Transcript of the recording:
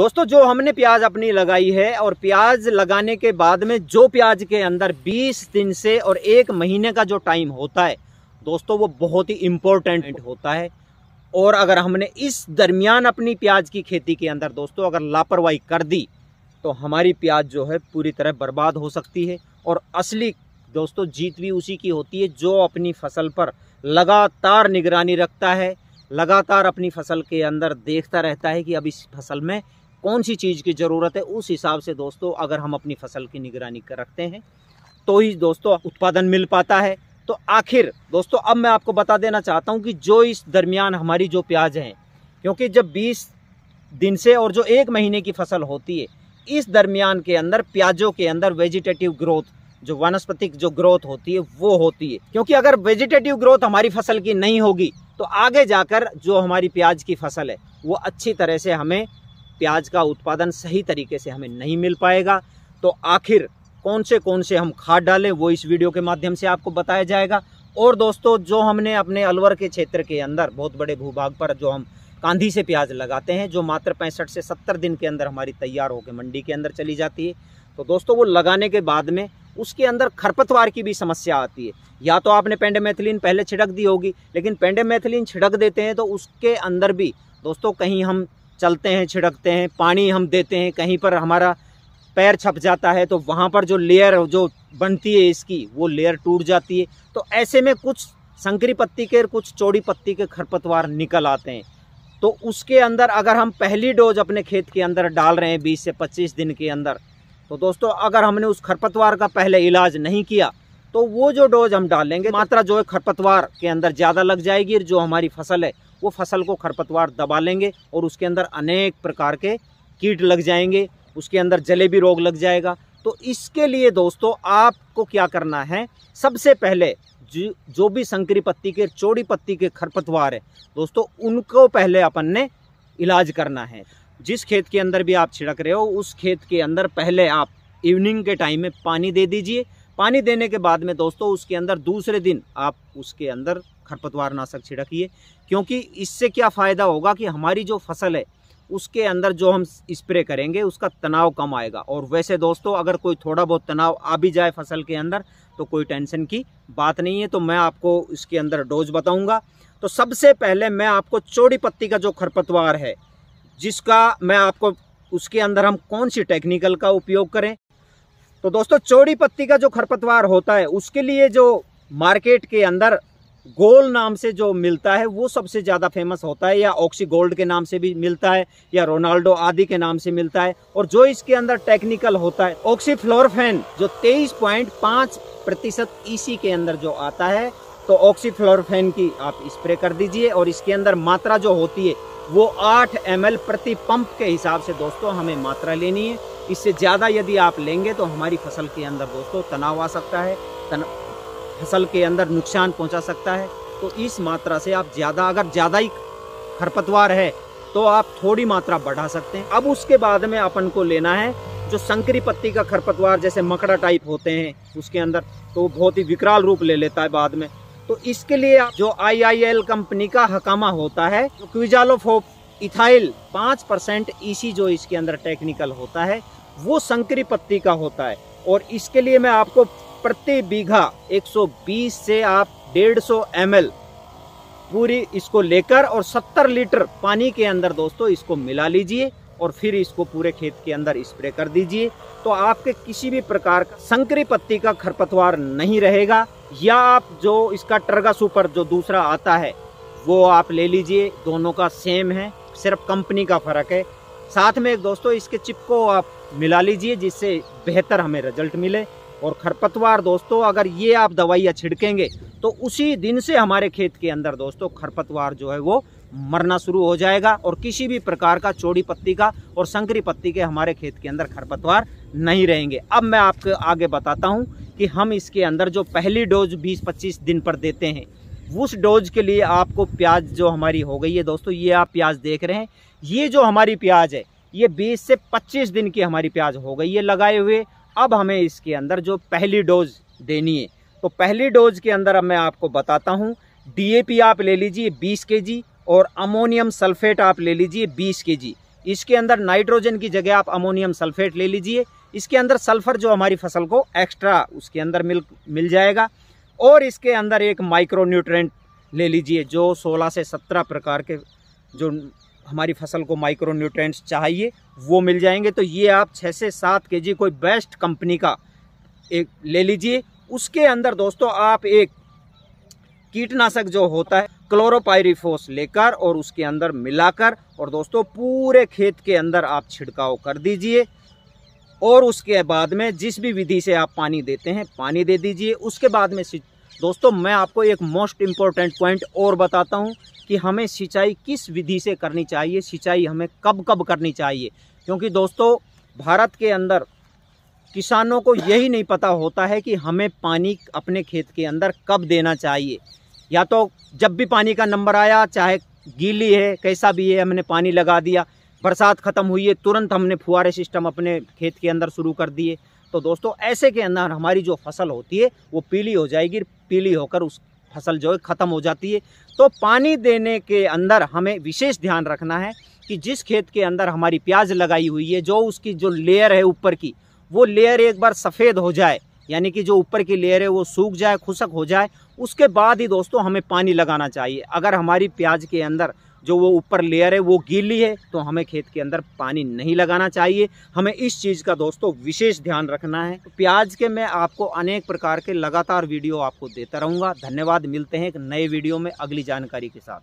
दोस्तों जो हमने प्याज अपनी लगाई है और प्याज लगाने के बाद में जो प्याज के अंदर 20 दिन से और एक महीने का जो टाइम होता है दोस्तों वो बहुत ही इम्पोर्टेंट होता है और अगर हमने इस दरमियान अपनी प्याज की खेती के अंदर दोस्तों अगर लापरवाही कर दी तो हमारी प्याज जो है पूरी तरह बर्बाद हो सकती है और असली दोस्तों जीत भी उसी की होती है जो अपनी फसल पर लगातार निगरानी रखता है लगातार अपनी फसल के अंदर देखता रहता है कि अब इस फसल में कौन सी चीज़ की ज़रूरत है उस हिसाब से दोस्तों अगर हम अपनी फसल की निगरानी कर रखते हैं तो ही दोस्तों उत्पादन मिल पाता है तो आखिर दोस्तों अब मैं आपको बता देना चाहता हूँ कि जो इस दरमियान हमारी जो प्याज हैं क्योंकि जब बीस दिन से और जो एक महीने की फसल होती है इस दरमियान के अंदर प्याजों के अंदर वेजिटेटिव ग्रोथ जो वनस्पतिक जो ग्रोथ होती है वो होती है क्योंकि अगर वेजिटेटिव ग्रोथ हमारी फसल की नहीं होगी तो आगे जाकर जो हमारी प्याज की फसल है वो अच्छी तरह से हमें प्याज का उत्पादन सही तरीके से हमें नहीं मिल पाएगा तो आखिर कौन से कौन से हम खाद डालें वो इस वीडियो के माध्यम से आपको बताया जाएगा और दोस्तों जो हमने अपने अलवर के क्षेत्र के अंदर बहुत बड़े भूभाग पर जो हम कांधी से प्याज लगाते हैं जो मात्र पैंसठ से सत्तर दिन के अंदर हमारी तैयार होकर मंडी के अंदर चली जाती है तो दोस्तों वो लगाने के बाद में उसके अंदर खरपतवार की भी समस्या आती है या तो आपने पेंडेमेथिलीन पहले छिड़क दी होगी लेकिन पेंडेमेथिलीन छिड़क देते हैं तो उसके अंदर भी दोस्तों कहीं हम चलते हैं छिड़कते हैं पानी हम देते हैं कहीं पर हमारा पैर छप जाता है तो वहाँ पर जो लेयर जो बनती है इसकी वो लेयर टूट जाती है तो ऐसे में कुछ संकरी पत्ती के कुछ चौड़ी पत्ती के खरपतवार निकल आते हैं तो उसके अंदर अगर हम पहली डोज अपने खेत के अंदर डाल रहे हैं बीस से पच्चीस दिन के अंदर तो दोस्तों अगर हमने उस खरपतवार का पहले इलाज नहीं किया तो वो जो डोज हम डालेंगे मात्रा जो है खरपतवार के अंदर ज़्यादा लग जाएगी और जो हमारी फसल है वो फसल को खरपतवार दबा लेंगे और उसके अंदर अनेक प्रकार के कीट लग जाएंगे उसके अंदर जलेबी रोग लग जाएगा तो इसके लिए दोस्तों आपको क्या करना है सबसे पहले जो जो भी संकरी पत्ती के चौड़ी पत्ती के खरपतवार है दोस्तों उनको पहले अपन ने इलाज करना है जिस खेत के अंदर भी आप छिड़क रहे हो उस खेत के अंदर पहले आप इवनिंग के टाइम में पानी दे दीजिए पानी देने के बाद में दोस्तों उसके अंदर दूसरे दिन आप उसके अंदर खरपतवार नाशक छिड़किए क्योंकि इससे क्या फ़ायदा होगा कि हमारी जो फसल है उसके अंदर जो हम स्प्रे करेंगे उसका तनाव कम आएगा और वैसे दोस्तों अगर कोई थोड़ा बहुत तनाव आ भी जाए फसल के अंदर तो कोई टेंशन की बात नहीं है तो मैं आपको इसके अंदर डोज बताऊंगा तो सबसे पहले मैं आपको चौड़ी पत्ती का जो खरपतवार है जिसका मैं आपको उसके अंदर हम कौन सी टेक्निकल का उपयोग करें तो दोस्तों चौड़ी पत्ती का जो खरपतवार होता है उसके लिए जो मार्केट के अंदर गोल नाम से जो मिलता है वो सबसे ज़्यादा फेमस होता है या ऑक्सी गोल्ड के नाम से भी मिलता है या रोनाल्डो आदि के नाम से मिलता है और जो इसके अंदर टेक्निकल होता है ऑक्सी फ्लोरफेन जो 23.5 प्रतिशत ई e के अंदर जो आता है तो ऑक्सी फ्लोरफेन की आप स्प्रे कर दीजिए और इसके अंदर मात्रा जो होती है वो आठ एम प्रति पंप के हिसाब से दोस्तों हमें मात्रा लेनी है इससे ज़्यादा यदि आप लेंगे तो हमारी फसल के अंदर दोस्तों तनाव आ सकता है तन... फसल के अंदर नुकसान पहुंचा सकता है तो इस मात्रा से आप ज़्यादा अगर ज़्यादा ही खरपतवार है तो आप थोड़ी मात्रा बढ़ा सकते हैं अब उसके बाद में अपन को लेना है जो संकरी पत्ती का खरपतवार जैसे मकड़ा टाइप होते हैं उसके अंदर तो बहुत ही विकराल रूप ले लेता है बाद में तो इसके लिए जो आई कंपनी का हकामा होता है तो क्विजालोफोप इथाइल पाँच परसेंट ई e जो इसके अंदर टेक्निकल होता है वो संकरी पत्ती का होता है और इसके लिए मैं आपको प्रति बीघा 120 से आप 150 सौ पूरी इसको लेकर और 70 लीटर पानी के अंदर दोस्तों इसको मिला लीजिए और फिर इसको पूरे खेत के अंदर स्प्रे कर दीजिए तो आपके किसी भी प्रकार का संकरी पत्ती का खरपतवार नहीं रहेगा या आप जो इसका टर्गा सुपर जो दूसरा आता है वो आप ले लीजिए दोनों का सेम है सिर्फ कंपनी का फ़र्क है साथ में एक दोस्तों इसके चिप को आप मिला लीजिए जिससे बेहतर हमें रिजल्ट मिले और खरपतवार दोस्तों अगर ये आप दवाइयाँ छिड़केंगे तो उसी दिन से हमारे खेत के अंदर दोस्तों खरपतवार जो है वो मरना शुरू हो जाएगा और किसी भी प्रकार का चौड़ी पत्ती का और संकरी पत्ती के हमारे खेत के अंदर खरपतवार नहीं रहेंगे अब मैं आपको आगे बताता हूँ कि हम इसके अंदर जो पहली डोज 20-25 दिन पर देते हैं उस डोज के लिए आपको प्याज जो हमारी हो गई है दोस्तों ये आप प्याज देख रहे हैं ये जो हमारी प्याज है ये 20 से 25 दिन की हमारी प्याज हो गई है लगाए हुए अब हमें इसके अंदर जो पहली डोज देनी है तो पहली डोज के अंदर अब मैं आपको बताता हूँ डी आप ले लीजिए बीस के और अमोनियम सल्फेट आप ले लीजिए बीस के इसके अंदर नाइट्रोजन की जगह आप अमोनियम सल्फेट ले लीजिए इसके अंदर सल्फर जो हमारी फसल को एक्स्ट्रा उसके अंदर मिल मिल जाएगा और इसके अंदर एक माइक्रो न्यूट्रेंट ले लीजिए जो 16 से 17 प्रकार के जो हमारी फसल को माइक्रो न्यूट्रेंट्स चाहिए वो मिल जाएंगे तो ये आप छः से सात के जी कोई बेस्ट कंपनी का एक ले लीजिए उसके अंदर दोस्तों आप एक कीटनाशक जो होता है क्लोरोपायरिफोस लेकर और उसके अंदर मिलाकर और दोस्तों पूरे खेत के अंदर आप छिड़काव कर दीजिए और उसके बाद में जिस भी विधि से आप पानी देते हैं पानी दे दीजिए उसके बाद में दोस्तों मैं आपको एक मोस्ट इम्पॉर्टेंट पॉइंट और बताता हूँ कि हमें सिंचाई किस विधि से करनी चाहिए सिंचाई हमें कब कब करनी चाहिए क्योंकि दोस्तों भारत के अंदर किसानों को यही नहीं पता होता है कि हमें पानी अपने खेत के अंदर कब देना चाहिए या तो जब भी पानी का नंबर आया चाहे गीली है कैसा भी है हमने पानी लगा दिया बरसात ख़त्म हुई है तुरंत हमने फुहारे सिस्टम अपने खेत के अंदर शुरू कर दिए तो दोस्तों ऐसे के अंदर हमारी जो फसल होती है वो पीली हो जाएगी पीली होकर उस फसल जो है ख़त्म हो जाती है तो पानी देने के अंदर हमें विशेष ध्यान रखना है कि जिस खेत के अंदर हमारी प्याज लगाई हुई है जो उसकी जो लेयर है ऊपर की वो लेयर एक बार सफ़ेद हो जाए यानी कि जो ऊपर की लेयर है वो सूख जाए खुशक हो जाए उसके बाद ही दोस्तों हमें पानी लगाना चाहिए अगर हमारी प्याज के अंदर जो वो ऊपर लेयर है वो गीली है तो हमें खेत के अंदर पानी नहीं लगाना चाहिए हमें इस चीज़ का दोस्तों विशेष ध्यान रखना है प्याज के मैं आपको अनेक प्रकार के लगातार वीडियो आपको देता रहूँगा धन्यवाद मिलते हैं एक नए वीडियो में अगली जानकारी के साथ